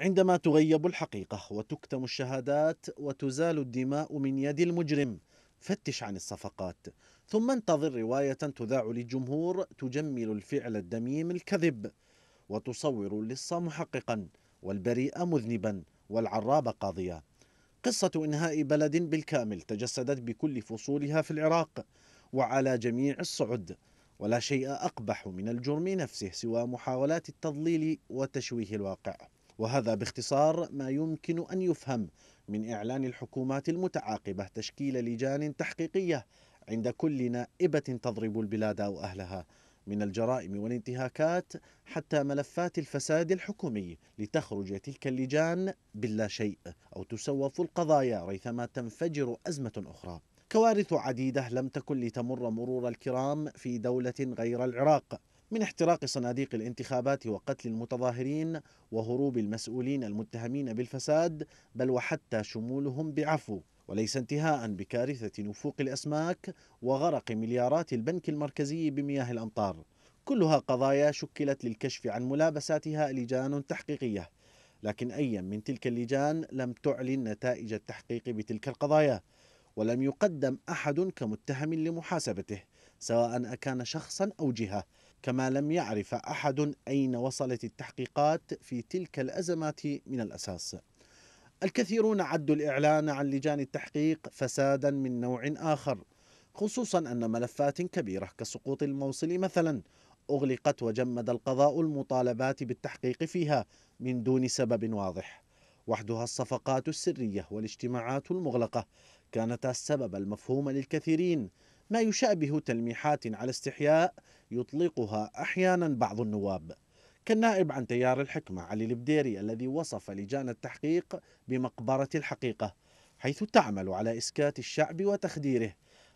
عندما تغيب الحقيقة وتكتم الشهادات وتزال الدماء من يد المجرم فتش عن الصفقات ثم انتظر رواية تذاع للجمهور تجمل الفعل الدميم الكذب وتصور اللص محققا والبريء مذنبا والعراب قاضيا قصة إنهاء بلد بالكامل تجسدت بكل فصولها في العراق وعلى جميع الصعد ولا شيء أقبح من الجرم نفسه سوى محاولات التضليل وتشويه الواقع وهذا باختصار ما يمكن أن يفهم من إعلان الحكومات المتعاقبة تشكيل لجان تحقيقية عند كل نائبة تضرب البلاد أو أهلها من الجرائم والانتهاكات حتى ملفات الفساد الحكومي لتخرج تلك اللجان باللا شيء أو تسوف القضايا ريثما تنفجر أزمة أخرى كوارث عديدة لم تكن لتمر مرور الكرام في دولة غير العراق من احتراق صناديق الانتخابات وقتل المتظاهرين وهروب المسؤولين المتهمين بالفساد بل وحتى شمولهم بعفو وليس انتهاء بكارثة نفوق الأسماك وغرق مليارات البنك المركزي بمياه الأمطار كلها قضايا شكلت للكشف عن ملابساتها لجان تحقيقية لكن أي من تلك اللجان لم تعلن نتائج التحقيق بتلك القضايا ولم يقدم أحد كمتهم لمحاسبته سواء أكان شخصا أو جهة كما لم يعرف أحد أين وصلت التحقيقات في تلك الأزمات من الأساس الكثيرون عدوا الإعلان عن لجان التحقيق فسادا من نوع آخر خصوصا أن ملفات كبيرة كسقوط الموصل مثلا أغلقت وجمد القضاء المطالبات بالتحقيق فيها من دون سبب واضح وحدها الصفقات السرية والاجتماعات المغلقة كانتا السبب المفهوم للكثيرين ما يشابه تلميحات على استحياء يطلقها أحيانا بعض النواب كالنائب عن تيار الحكمة علي البديري الذي وصف لجان التحقيق بمقبرة الحقيقة حيث تعمل على إسكات الشعب وتخديره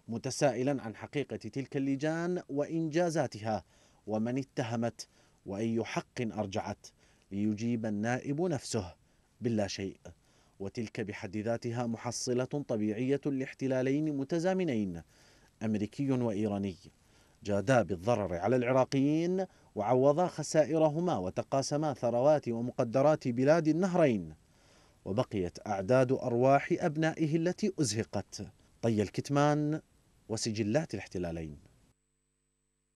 متسائلا عن حقيقة تلك اللجان وإنجازاتها ومن اتهمت وأي حق أرجعت ليجيب النائب نفسه باللا شيء وتلك بحد ذاتها محصلة طبيعية لاحتلالين متزامنين أمريكي وإيراني جادا بالضرر على العراقيين وعوضا خسائرهما وتقاسما ثروات ومقدرات بلاد النهرين وبقيت أعداد أرواح أبنائه التي أزهقت طي الكتمان وسجلات الاحتلالين